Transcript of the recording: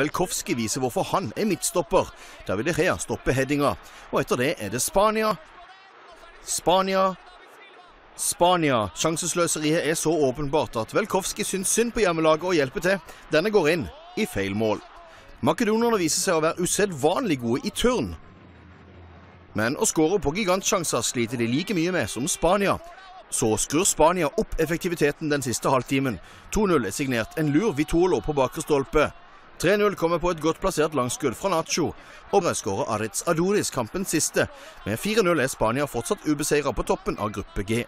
Belkowski viser hvorfor han er midtstopper. Da vil De Rea stoppe headinga. Og etter det er det Spania. Spania. Spania. Sjansesløseriet er så åpenbart at Velkowski syns synd på hjemmelaget og hjelper til. Denne går inn i feil mål. Makedonerne viser seg å være usedvanlig gode i turn. Men å skåre på gigantsjanser sliter de like mye med som Spania. Så skrur Spania opp effektiviteten den siste halvtimen. 2-0 er signert en lur Vitolo på bakre stolpe. 3-0 kommer på et godt plassert langskudd fra Nacho. Og skårer Aritz Adoris kampens siste. Med 4-0 er Spania fortsatt ubeseira på toppen av gruppe G.